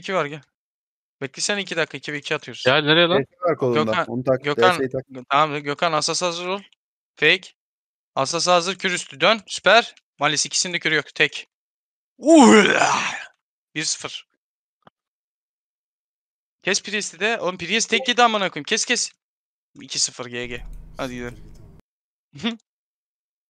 2 var gel. Beklesene 2 dakika 2 ve 2 atıyoruz. Gel nereye lan? Eski var kolunda. Gökhan- Onu tak. Gökhan, tak. Tamam Gökhan asas hazır ol. Fake. Asas hazır kür üstü dön. Süper. Malis ikisinde kürü yok. Tek. Uğla! 1-0. Kes Priest'i de. Oğlum Priest tek yedi amına koyayım. Kes kes. 2-0 GG. Hadi gidelim.